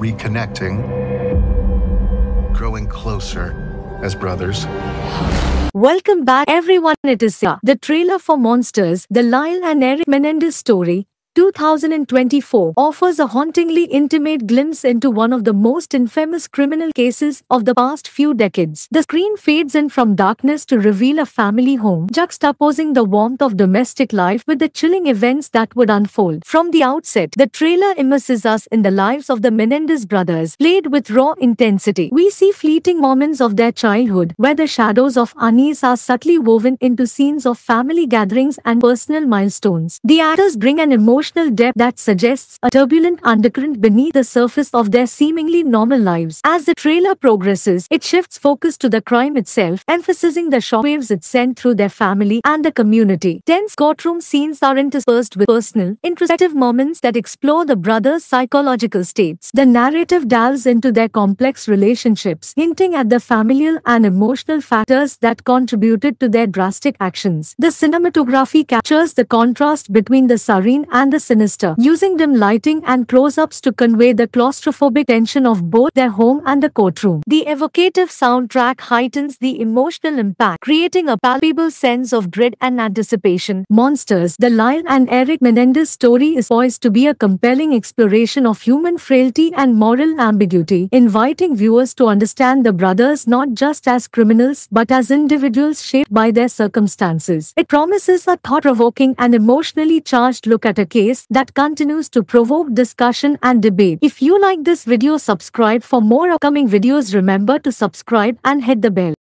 reconnecting, growing closer as brothers. Welcome back, everyone. It is here. Uh, the trailer for Monsters, the Lyle and Eric Menendez story, 2024 offers a hauntingly intimate glimpse into one of the most infamous criminal cases of the past few decades. The screen fades in from darkness to reveal a family home, juxtaposing the warmth of domestic life with the chilling events that would unfold. From the outset, the trailer immerses us in the lives of the Menendez brothers, played with raw intensity. We see fleeting moments of their childhood, where the shadows of unease are subtly woven into scenes of family gatherings and personal milestones. The actors bring an emotion emotional depth that suggests a turbulent undercurrent beneath the surface of their seemingly normal lives. As the trailer progresses, it shifts focus to the crime itself, emphasizing the shockwaves it sent through their family and the community. Tense courtroom scenes are interspersed with personal, introspective moments that explore the brothers' psychological states. The narrative delves into their complex relationships, hinting at the familial and emotional factors that contributed to their drastic actions. The cinematography captures the contrast between the serene and and the sinister, using dim lighting and close-ups to convey the claustrophobic tension of both their home and the courtroom. The evocative soundtrack heightens the emotional impact, creating a palpable sense of dread and anticipation. Monsters, The Lion and Eric Menendez story is poised to be a compelling exploration of human frailty and moral ambiguity, inviting viewers to understand the brothers not just as criminals but as individuals shaped by their circumstances. It promises a thought-provoking and emotionally charged look at a case case that continues to provoke discussion and debate. If you like this video subscribe for more upcoming videos remember to subscribe and hit the bell.